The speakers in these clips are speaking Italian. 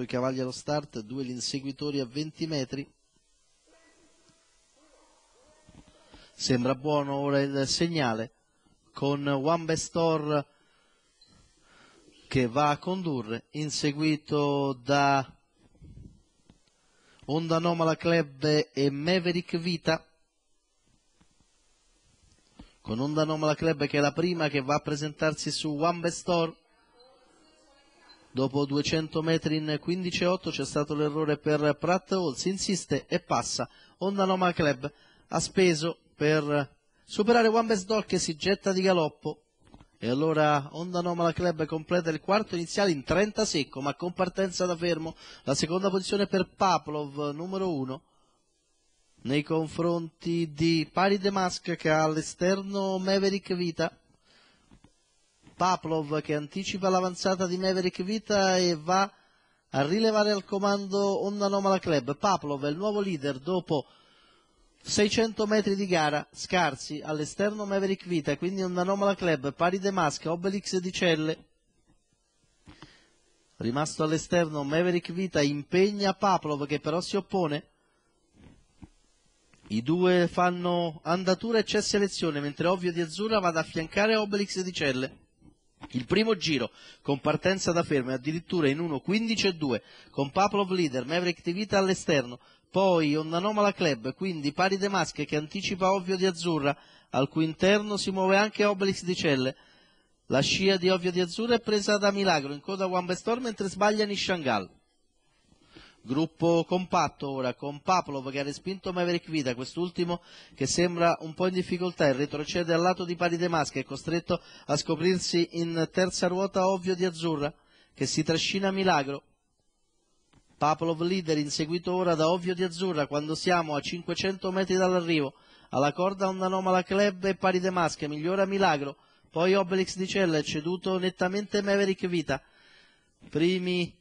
8 i cavalli allo start, 2 gli inseguitori a 20 metri. Sembra buono ora il segnale con One Best che va a condurre, inseguito da Onda Anomala Club e Maverick Vita. Con Onda Anomala Club che è la prima che va a presentarsi su One Best Dopo 200 metri in 15-8 c'è stato l'errore per Pratt Holz, insiste e passa. Onda Noma Club ha speso per superare One Best Dog che si getta di galoppo. E allora Onda Nomala Club completa il quarto iniziale in 30 secco, ma con partenza da fermo. La seconda posizione per Pavlov, numero 1, nei confronti di Pari De Mask che ha all'esterno Maverick Vita. Paplov che anticipa l'avanzata di Maverick Vita e va a rilevare al comando Onda Nomala Club. Paplov è il nuovo leader dopo 600 metri di gara, scarsi, all'esterno Maverick Vita, quindi Onda Nomala Club, pari De Masca, Obelix di Celle. Rimasto all'esterno Maverick Vita impegna Paplov che però si oppone. I due fanno andatura e c'è selezione, mentre Ovvio di Azzurra va ad affiancare Obelix di Celle. Il primo giro, con partenza da fermo e addirittura in e 2, con Pavlov leader, Maverick Tivita all'esterno, poi Ondanomala Club, quindi pari De Masche che anticipa Ovvio di Azzurra, al cui interno si muove anche Obelix di Celle. La scia di Ovvio di Azzurra è presa da Milagro, in coda One Bestor mentre sbaglia Nishangal. Gruppo compatto ora con Pavlov che ha respinto Maverick Vita, quest'ultimo che sembra un po' in difficoltà e retrocede al lato di Pari De Masca, è costretto a scoprirsi in terza ruota ovvio di Azzurra che si trascina a Milagro. Pavlov leader inseguito ora da Ovvio di Azzurra quando siamo a 500 metri dall'arrivo. Alla corda un'anomala club e pari de masche, migliora Milagro. Poi Obelix di Cella è ceduto nettamente Maverick Vita. Primi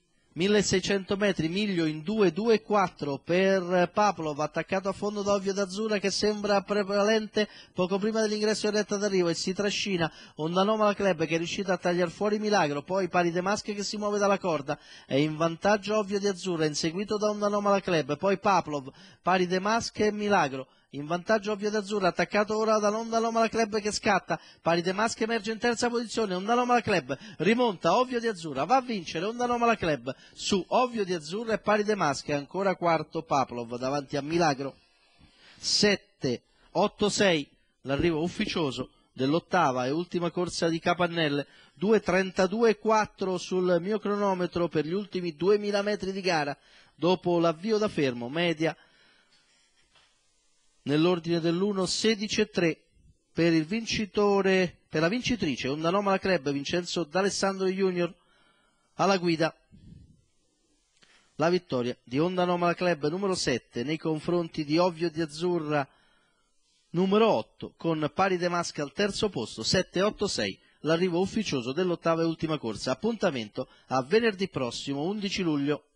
1600 metri, Miglio in 2-2-4 per Pavlov, attaccato a fondo da Ovvio d'Azzurra che sembra prevalente poco prima dell'ingresso in retta d'arrivo e si trascina Ondanoma Club che è riuscita a tagliare fuori Milagro, poi Pari De Masche che si muove dalla corda, è in vantaggio Ovvio di Azzurra, inseguito da Ondanoma Club, poi Pavlov, Pari De Masche e Milagro in vantaggio ovvio d'Azzurra, attaccato ora dall'Ondaloma la Club che scatta, pari De Maschi emerge in terza posizione, Ondaloma la Club rimonta, ovvio di Azzurra, va a vincere Ondaloma la Club su ovvio di Azzurra e pari De Maschi, ancora quarto Paplov davanti a Milagro, 7, 8, 6, l'arrivo ufficioso dell'ottava e ultima corsa di Capannelle, 2-32-4 sul mio cronometro per gli ultimi 2000 metri di gara, dopo l'avvio da fermo, media nell'ordine dell'1 16 e 3 per il vincitore, per la vincitrice Onda Nomala Club Vincenzo D'Alessandro Junior alla guida. La vittoria di Onda Nomala Club numero 7 nei confronti di Ovvio di Azzurra numero 8 con pari De Masca al terzo posto 7 8 6 l'arrivo ufficioso dell'ottava e ultima corsa. Appuntamento a venerdì prossimo 11 luglio.